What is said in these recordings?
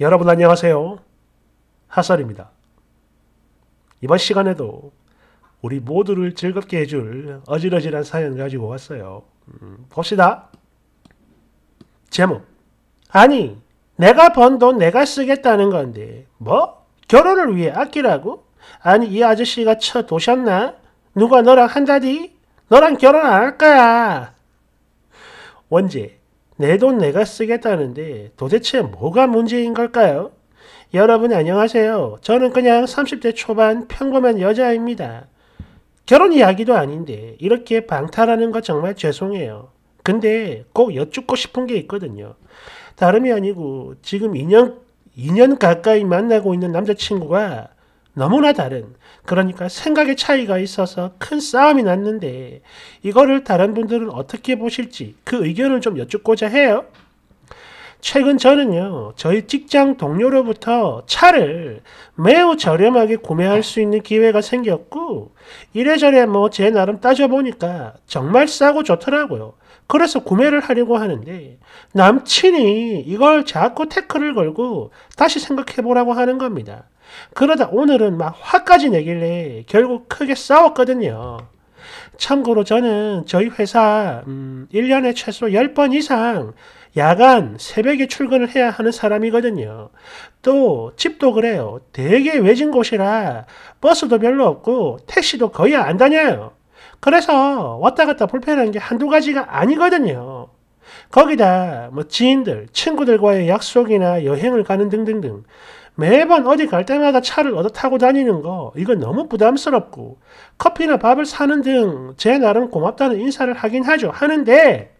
여러분 안녕하세요. 하설입니다. 이번 시간에도 우리 모두를 즐겁게 해줄 어지러지한 사연 가지고 왔어요. 음, 봅시다. 제목 아니 내가 번 돈 내가 쓰겠다는 건데 뭐? 결혼을 위해 아끼라고? 아니 이 아저씨가 쳐 도셨나? 누가 너랑 한다디? 너랑 결혼 안 할 거야. 원제 내돈 내가 쓰겠다는데 도대체 뭐가 문제인 걸까요? 여러분 안녕하세요. 저는 그냥 30대 초반 평범한 여자입니다. 결혼 이야기도 아닌데 이렇게 방탈하는 거 정말 죄송해요. 근데 꼭 여쭙고 싶은 게 있거든요. 다름이 아니고 지금 2년 2년 가까이 만나고 있는 남자친구가 너무나 다른 그러니까 생각의 차이가 있어서 큰 싸움이 났는데 이거를 다른 분들은 어떻게 보실지 그 의견을 좀 여쭙고자 해요. 최근 저는요, 저희 직장 동료로부터 차를 매우 저렴하게 구매할 수 있는 기회가 생겼고, 이래저래 뭐 제 나름 따져보니까 정말 싸고 좋더라고요. 그래서 구매를 하려고 하는데, 남친이 이걸 자꾸 태클을 걸고 다시 생각해보라고 하는 겁니다. 그러다 오늘은 막 화까지 내길래 결국 크게 싸웠거든요. 참고로 저는 저희 회사 음, 1년에 최소 10번 이상 야간 새벽에 출근을 해야 하는 사람이거든요. 또 집도 그래요. 되게 외진 곳이라 버스도 별로 없고 택시도 거의 안 다녀요. 그래서 왔다 갔다 불편한 게 한두 가지가 아니거든요. 거기다 뭐 지인들, 친구들과의 약속이나 여행을 가는 등등등 매번 어디 갈 때마다 차를 얻어 타고 다니는 거, 이건 너무 부담스럽고, 커피나 밥을 사는 등 제 나름 고맙다는 인사를 하긴 하죠. 하는데,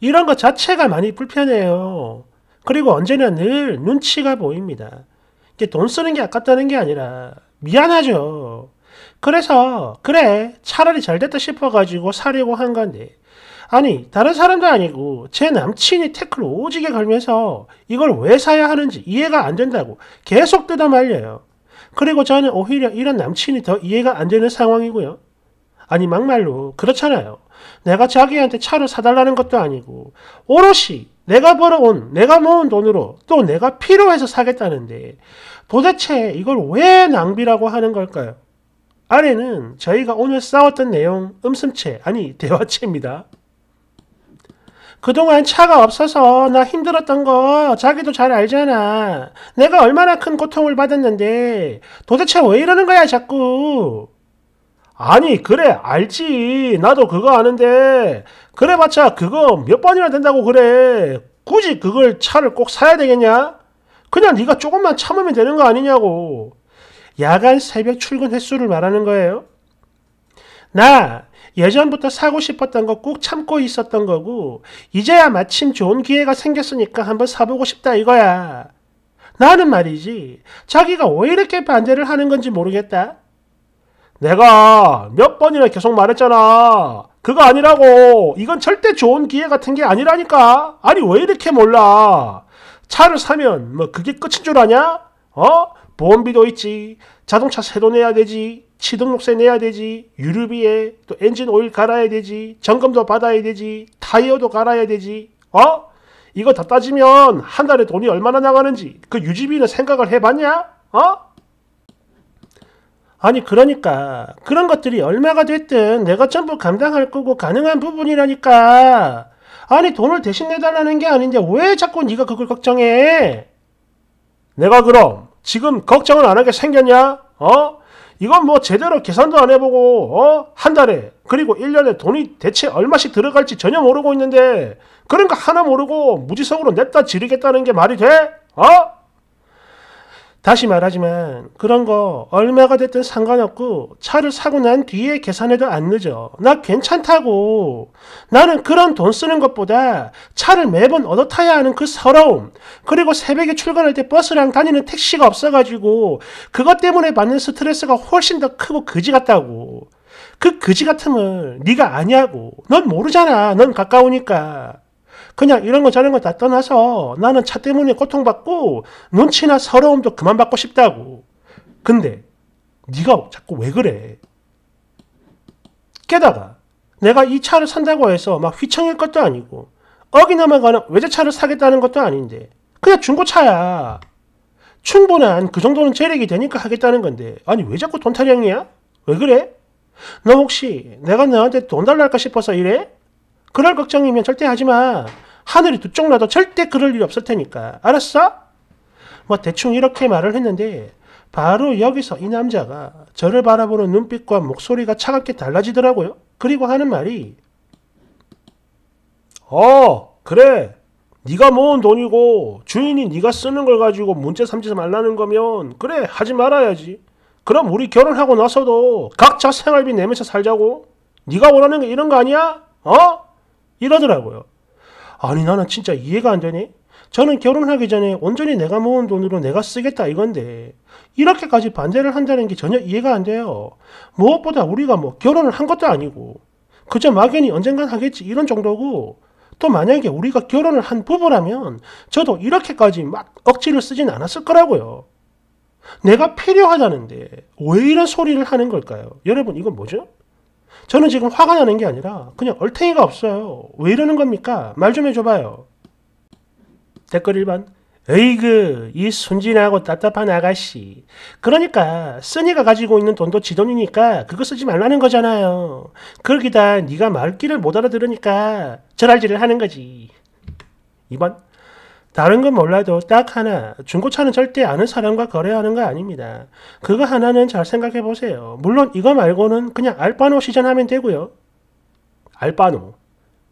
이런 것 자체가 많이 불편해요. 그리고 언제나 늘 눈치가 보입니다. 이게 돈 쓰는 게 아깝다는 게 아니라, 미안하죠. 그래서, 그래, 차라리 잘 됐다 싶어가지고 사려고 한 건데, 아니 다른 사람도 아니고 제 남친이 태클 오지게 걸면서 이걸 왜 사야 하는지 이해가 안 된다고 계속 뜯어 말려요. 그리고 저는 오히려 이런 남친이 더 이해가 안 되는 상황이고요. 아니 막말로 그렇잖아요. 내가 자기한테 차를 사달라는 것도 아니고 오롯이 내가 벌어온 내가 모은 돈으로 또 내가 필요해서 사겠다는데 도대체 이걸 왜 낭비라고 하는 걸까요? 아래는 저희가 오늘 싸웠던 내용 음성체 아니 대화체입니다. 그동안 차가 없어서 나 힘들었던 거 자기도 잘 알잖아. 내가 얼마나 큰 고통을 받았는데 도대체 왜 이러는 거야 자꾸. 아니 그래 알지 나도 그거 아는데 그래봤자 그거 몇 번이나 된다고 그래 굳이 그걸 차를 꼭 사야 되겠냐? 그냥 네가 조금만 참으면 되는 거 아니냐고 야간 새벽 출근 횟수를 말하는 거예요 나 예전부터 사고 싶었던 거 꼭 참고 있었던 거고 이제야 마침 좋은 기회가 생겼으니까 한번 사보고 싶다 이거야. 나는 말이지 자기가 왜 이렇게 반대를 하는 건지 모르겠다. 내가 몇 번이나 계속 말했잖아. 그거 아니라고. 이건 절대 좋은 기회 같은 게 아니라니까. 아니 왜 이렇게 몰라. 차를 사면 뭐 그게 끝인 줄 아냐? 어? 보험비도 있지. 자동차 새로 내야 되지. 취등록세 내야 되지, 유류비에 또 엔진 오일 갈아야 되지, 점검도 받아야 되지, 타이어도 갈아야 되지, 어? 이거 다 따지면 한 달에 돈이 얼마나 나가는지 그 유지비는 생각을 해봤냐? 어? 아니 그러니까 그런 것들이 얼마가 됐든 내가 전부 감당할 거고 가능한 부분이라니까 아니 돈을 대신 내달라는 게 아닌데 왜 자꾸 네가 그걸 걱정해? 내가 그럼 지금 걱정을 안 하게 생겼냐? 어? 이건 뭐 제대로 계산도 안 해보고 어? 한 달에 그리고 1년에 돈이 대체 얼마씩 들어갈지 전혀 모르고 있는데 그런 거 하나 모르고 무지성으로 냈다 지르겠다는 게 말이 돼? 어? 다시 말하지만 그런 거 얼마가 됐든 상관없고 차를 사고 난 뒤에 계산해도 안 늦어. 나 괜찮다고. 나는 그런 돈 쓰는 것보다 차를 매번 얻어 타야 하는 그 서러움. 그리고 새벽에 출근할 때 버스랑 다니는 택시가 없어가지고 그것 때문에 받는 스트레스가 훨씬 더 크고 그지 같다고. 그 그지 같음을 네가 아냐고. 넌 모르잖아. 넌 가까우니까. 그냥 이런 거 저런 거 다 떠나서 나는 차 때문에 고통받고 눈치나 서러움도 그만 받고 싶다고. 근데 네가 자꾸 왜 그래? 게다가 내가 이 차를 산다고 해서 막 휘청일 것도 아니고 어기나만 가는 외제차를 사겠다는 것도 아닌데 그냥 중고차야. 충분한 그 정도는 재력이 되니까 하겠다는 건데 아니 왜 자꾸 돈 타령이야? 왜 그래? 너 혹시 내가 너한테 돈달라할까 싶어서 이래? 그럴 걱정이면 절대 하지 마. 하늘이 두 쪽 나도 절대 그럴 일 없을 테니까. 알았어? 뭐 대충 이렇게 말을 했는데 바로 여기서 이 남자가 저를 바라보는 눈빛과 목소리가 차갑게 달라지더라고요. 그리고 하는 말이 어 그래 네가 모은 돈이고 주인이 네가 쓰는 걸 가지고 문제 삼지 말라는 거면 그래 하지 말아야지. 그럼 우리 결혼하고 나서도 각자 생활비 내면서 살자고. 네가 원하는 게 이런 거 아니야? 어? 이러더라고요. 아니 나는 진짜 이해가 안 되니? 저는 결혼하기 전에 온전히 내가 모은 돈으로 내가 쓰겠다 이건데 이렇게까지 반대를 한다는 게 전혀 이해가 안 돼요. 무엇보다 우리가 뭐 결혼을 한 것도 아니고 그저 막연히 언젠간 하겠지 이런 정도고 또 만약에 우리가 결혼을 한 부부라면 저도 이렇게까지 막 억지를 쓰진 않았을 거라고요. 내가 필요하다는데 왜 이런 소리를 하는 걸까요? 여러분 이건 뭐죠? 저는 지금 화가 나는 게 아니라 그냥 얼탱이가 없어요. 왜 이러는 겁니까? 말 좀 해줘봐요. 댓글 1번 에이그 이 순진하고 답답한 아가씨 그러니까 쓰니가 가지고 있는 돈도 지 돈이니까 그거 쓰지 말라는 거잖아요 그러기다 네가 말귀를 못 알아들으니까 저랄질을 하는 거지 2번 다른 건 몰라도 딱 하나, 중고차는 절대 아는 사람과 거래하는 거 아닙니다. 그거 하나는 잘 생각해 보세요. 물론 이거 말고는 그냥 알바노 시전하면 되고요. 알바노.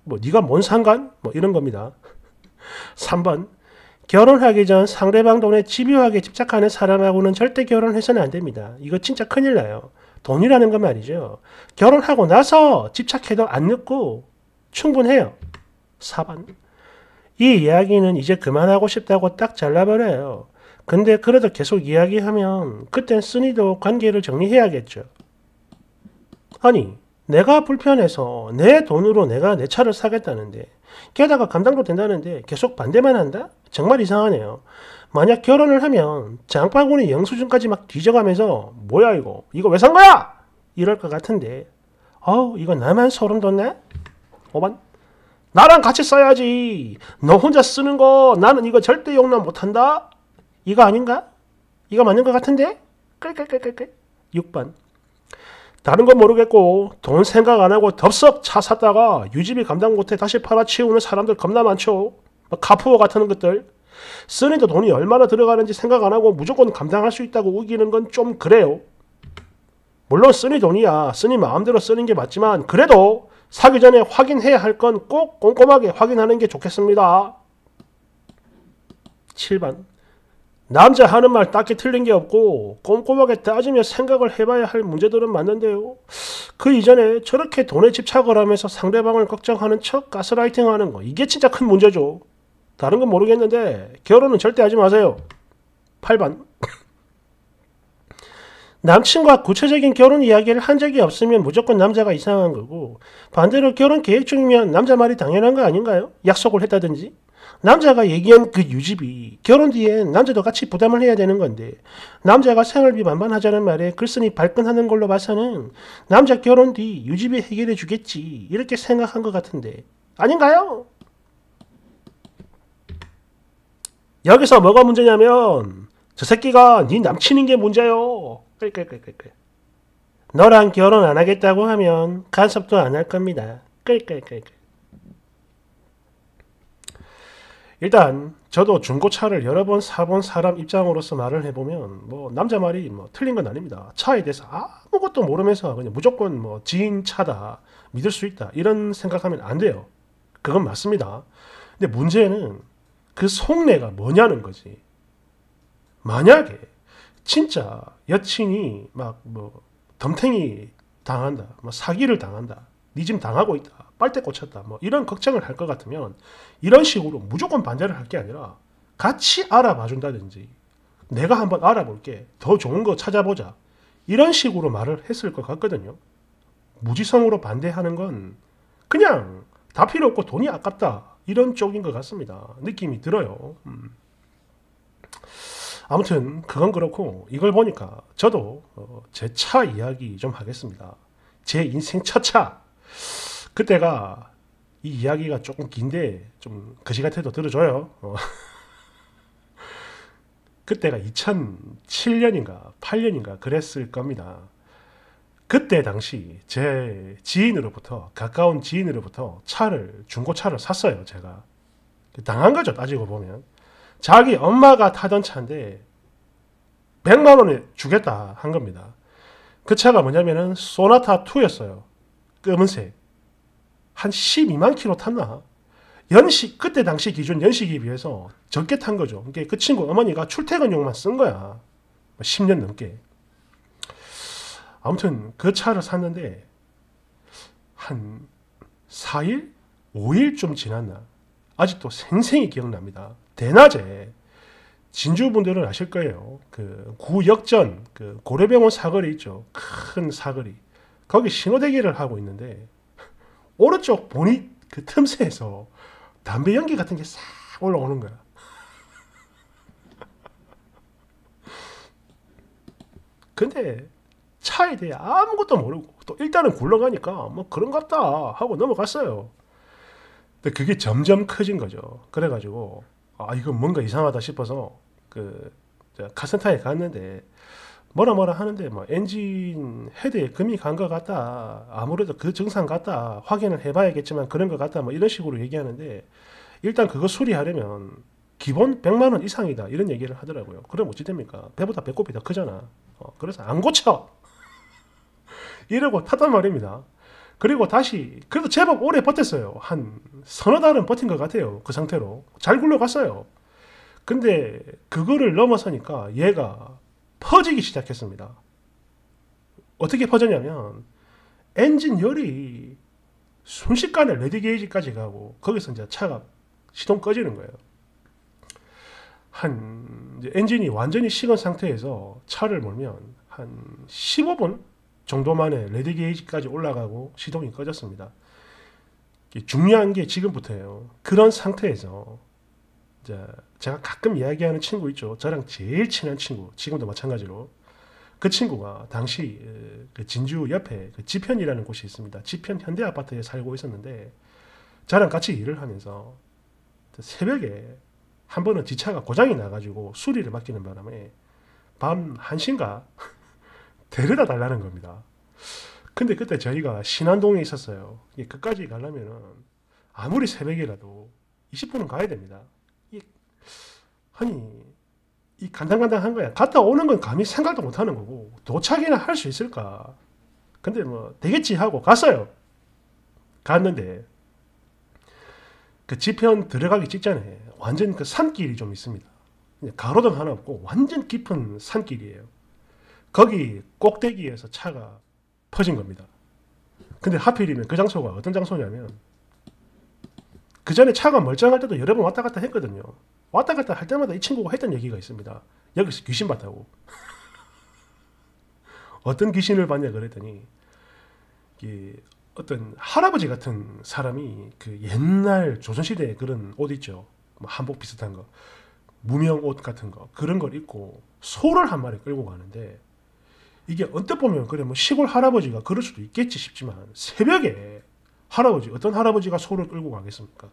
뭐 네가 뭔 상관? 뭐 이런 겁니다. 3번. 결혼하기 전 상대방 돈에 집요하게 집착하는 사람하고는 절대 결혼해서는 안 됩니다. 이거 진짜 큰일 나요. 돈이라는 건 말이죠. 결혼하고 나서 집착해도 안 늦고 충분해요. 4번. 이 이야기는 이제 그만하고 싶다고 딱 잘라버려요. 근데 그래도 계속 이야기하면 그땐 쓰니도 관계를 정리해야겠죠. 아니, 내가 불편해서 내 돈으로 내가 내 차를 사겠다는데 게다가 감당도 된다는데 계속 반대만 한다? 정말 이상하네요. 만약 결혼을 하면 장바구니 영수증까지 막 뒤져가면서 뭐야 이거 이거 왜 산 거야? 이럴 것 같은데 어우 이거 나만 소름 돋네? 오반 나랑 같이 써야지. 너 혼자 쓰는 거 나는 이거 절대 용납 못한다. 이거 아닌가? 이거 맞는 것 같은데? 끌끌끌끌끌. 6번. 다른 건 모르겠고 돈 생각 안 하고 덥석 차 샀다가 유지비 감당 못해 다시 팔아치우는 사람들 겁나 많죠. 카푸어 뭐 같은 것들. 쓰는데 돈이 얼마나 들어가는지 생각 안 하고 무조건 감당할 수 있다고 우기는 건 좀 그래요. 물론 쓰니 돈이야. 쓰니 마음대로 쓰는 게 맞지만 그래도 사기 전에 확인해야 할 건 꼭 꼼꼼하게 확인하는 게 좋겠습니다. 7번 남자 하는 말 딱히 틀린 게 없고 꼼꼼하게 따지며 생각을 해봐야 할 문제들은 맞는데요. 그 이전에 저렇게 돈에 집착을 하면서 상대방을 걱정하는 척 가스라이팅 하는 거 이게 진짜 큰 문제죠. 다른 건 모르겠는데 결혼은 절대 하지 마세요. 8번 남친과 구체적인 결혼 이야기를 한 적이 없으면 무조건 남자가 이상한 거고 반대로 결혼 계획 중이면 남자 말이 당연한 거 아닌가요? 약속을 했다든지 남자가 얘기한 그 유지비 결혼 뒤엔 남자도 같이 부담을 해야 되는 건데 남자가 생활비 반반하자는 말에 글쓴이 발끈하는 걸로 봐서는 남자 결혼 뒤 유지비 해결해 주겠지 이렇게 생각한 것 같은데 아닌가요? 여기서 뭐가 문제냐면 저 새끼가 네 남친인 게 문제요. 끌끌끌끌끌. 너랑 결혼 안 하겠다고 하면 간섭도 안 할 겁니다. 끌끌끌끌. 일단 저도 중고차를 여러 번 사본 사람 입장으로서 말을 해보면 뭐 남자 말이 뭐 틀린 건 아닙니다. 차에 대해서 아무것도 모르면서 그냥 무조건 뭐 지인 차다 믿을 수 있다 이런 생각하면 안 돼요. 그건 맞습니다. 근데 문제는 그 속내가 뭐냐는 거지. 만약에 진짜 여친이 막 뭐 덤탱이 당한다, 뭐 사기를 당한다, 니집 당하고 있다, 빨대 꽂혔다, 뭐 이런 걱정을 할 것 같으면 이런 식으로 무조건 반대를 할 게 아니라 같이 알아봐 준다든지 내가 한번 알아볼게, 더 좋은 거 찾아보자 이런 식으로 말을 했을 것 같거든요. 무지성으로 반대하는 건 그냥 다 필요 없고 돈이 아깝다 이런 쪽인 것 같습니다. 느낌이 들어요. 음. 아무튼 그건 그렇고 이걸 보니까 저도 어, 제차 이야기 좀 하겠습니다. 제 인생 첫차 그때가 이 이야기가 조금 긴데 좀 그시 같아도 들어줘요. 어. 그때가 2007년인가 8년인가 그랬을 겁니다. 그때 당시 제 지인으로부터 가까운 지인으로부터 차를 중고차를 샀어요. 제가 당한 거죠 따지고 보면. 자기 엄마가 타던 차인데 100만 원에 주겠다 한 겁니다. 그 차가 뭐냐면은 소나타 2였어요. 검은색. 한 12만 킬로 탔나? 연식 그때 당시 기준 연식에 비해서 적게 탄 거죠. 그러니까 그 친구 어머니가 출퇴근용만 쓴 거야. 10년 뭐 넘게. 아무튼 그 차를 샀는데 한 4일, 5일쯤 지났나 아직도 생생히 기억납니다. 대낮에 진주분들은 아실 거예요. 그 구역전 그 고려병원 사거리 있죠. 큰 사거리. 거기 신호대기를 하고 있는데 오른쪽 보니 그 틈새에서 담배 연기 같은 게 싹 올라오는 거야. 근데 차에 대해 아무것도 모르고 또 일단은 굴러가니까 뭐 그런 같다 하고 넘어갔어요. 근데 그게 점점 커진 거죠. 그래가지고 아 이건 뭔가 이상하다 싶어서 그 카센터에 갔는데 뭐라 뭐라 하는데 뭐 엔진 헤드에 금이 간 것 같다 아무래도 그 증상 같다 확인을 해봐야겠지만 그런 것 같다 뭐 이런 식으로 얘기하는데 일단 그거 수리하려면 기본 100만 원 이상이다 이런 얘기를 하더라고요 그럼 어찌 됩니까 배보다 배꼽이 더 크잖아 어, 그래서 안 고쳐 이러고 탔단 말입니다 그리고 다시 그래도 제법 오래 버텼어요. 한 서너 달은 버틴 것 같아요. 그 상태로 잘 굴러갔어요. 근데 그거를 넘어서니까 얘가 퍼지기 시작했습니다. 어떻게 퍼졌냐면 엔진 열이 순식간에 레디 게이지까지 가고 거기서 이제 차가 시동 꺼지는 거예요. 한 엔진이 완전히 식은 상태에서 차를 몰면 한 15분 정도만에 레드 게이지까지 올라가고 시동이 꺼졌습니다. 중요한 게 지금부터예요. 그런 상태에서 제가 가끔 이야기하는 친구 있죠. 저랑 제일 친한 친구, 지금도 마찬가지로 그 친구가 당시 그 진주 옆에 그 지편이라는 곳이 있습니다. 지편 현대 아파트에 살고 있었는데 저랑 같이 일을 하면서 새벽에 한 번은 지차가 고장이 나가지고 수리를 맡기는 바람에 밤 1시인가 데려다 달라는 겁니다. 근데 그때 저희가 신안동에 있었어요. 끝까지 가려면은 아무리 새벽이라도 20분은 가야 됩니다. 이, 아니, 이 간당간당한 거야. 갔다 오는 건 감히 생각도 못 하는 거고, 도착이나 할 수 있을까? 근데 뭐, 되겠지 하고 갔어요. 갔는데, 그 지편 들어가기 직전에 완전 그 산길이 좀 있습니다. 가로등 하나 없고, 완전 깊은 산길이에요. 거기 꼭대기에서 차가 퍼진 겁니다. 근데 하필이면 그 장소가 어떤 장소냐면 그 전에 차가 멀쩡할 때도 여러 번 왔다 갔다 했거든요. 왔다 갔다 할 때마다 이 친구가 했던 얘기가 있습니다. 여기서 귀신 봤다고. 어떤 귀신을 봤냐 그랬더니 어떤 할아버지 같은 사람이 그 옛날 조선시대에 그런 옷 있죠. 뭐 한복 비슷한 거. 무명 옷 같은 거. 그런 걸 입고 소를 한 마리 끌고 가는데 이게 언뜻 보면 그래 뭐 시골 할아버지가 그럴 수도 있겠지 싶지만 새벽에 할아버지 어떤 할아버지가 소를 끌고 가겠습니까?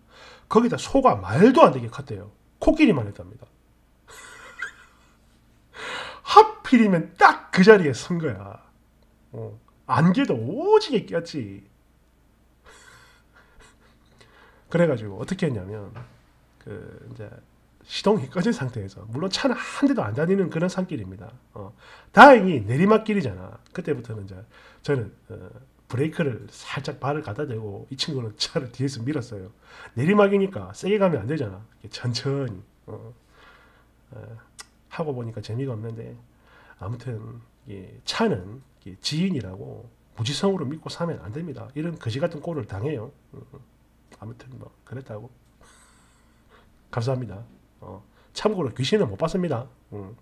거기다 소가 말도 안 되게 컸대요. 코끼리만 했답니다. 하필이면 딱 그 자리에 선 거야. 어, 안개도 오지게 꼈지. 그래가지고 어떻게 했냐면 그 이제 시동이 꺼진 상태에서 물론 차는 한 대도 안 다니는 그런 산길입니다. 어, 다행히 내리막길이잖아. 그때부터는 이제 저는 어, 브레이크를 살짝 발을 갖다 대고 이 친구는 차를 뒤에서 밀었어요. 내리막이니까 세게 가면 안 되잖아. 천천히 어, 어, 하고 보니까 재미가 없는데 아무튼 예, 차는 예, 지인이라고 무지성으로 믿고 사면 안 됩니다. 이런 거지 같은 꼴을 당해요. 음, 음. 아무튼 뭐 그랬다고. 감사합니다. 어, 참고로 귀신은 못 봤습니다. 음.